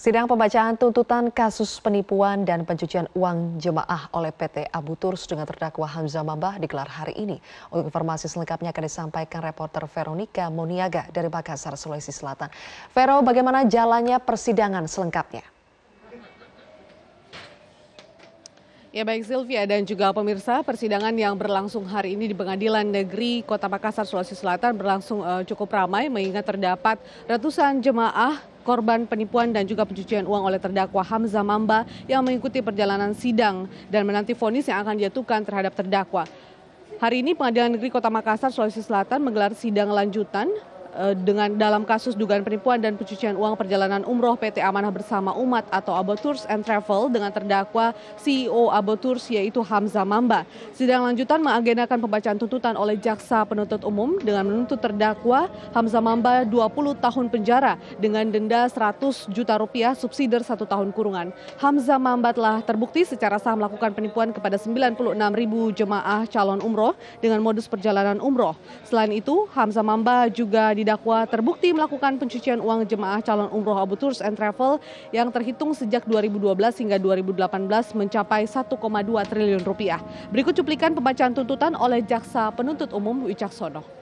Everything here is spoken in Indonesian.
Sidang pembacaan tuntutan kasus penipuan dan pencucian uang jemaah oleh PT Abu Turs dengan terdakwa Hamzah Mambah digelar hari ini. Untuk informasi selengkapnya akan disampaikan reporter Veronica Moniaga dari Makassar, Sulawesi Selatan. Vero, bagaimana jalannya persidangan selengkapnya? Ya baik Sylvia dan juga pemirsa, persidangan yang berlangsung hari ini di Pengadilan Negeri Kota Makassar, Sulawesi Selatan berlangsung uh, cukup ramai mengingat terdapat ratusan jemaah korban penipuan dan juga pencucian uang oleh terdakwa Hamzah Mamba yang mengikuti perjalanan sidang dan menanti vonis yang akan dijatuhkan terhadap terdakwa. Hari ini Pengadilan Negeri Kota Makassar, Sulawesi Selatan menggelar sidang lanjutan Eh, dengan dalam kasus dugaan penipuan dan pencucian uang perjalanan umroh PT Amanah Bersama Umat atau Abo Tours and Travel dengan terdakwa CEO Abo Tours yaitu Hamza Mamba. Sidang lanjutan mengagendakan pembacaan tuntutan oleh jaksa penuntut umum dengan menuntut terdakwa Hamza Mamba 20 tahun penjara dengan denda 100 juta rupiah subsidi satu tahun kurungan. Hamza Mamba telah terbukti secara sah melakukan penipuan kepada 96 ribu jemaah calon umroh dengan modus perjalanan umroh. Selain itu, Hamza Mamba juga didakwa terbukti melakukan pencucian uang jemaah calon umroh Abu Turs and Travel yang terhitung sejak 2012 hingga 2018 mencapai 1,2 triliun rupiah. Berikut cuplikan pembacaan tuntutan oleh Jaksa Penuntut Umum Wicaksono.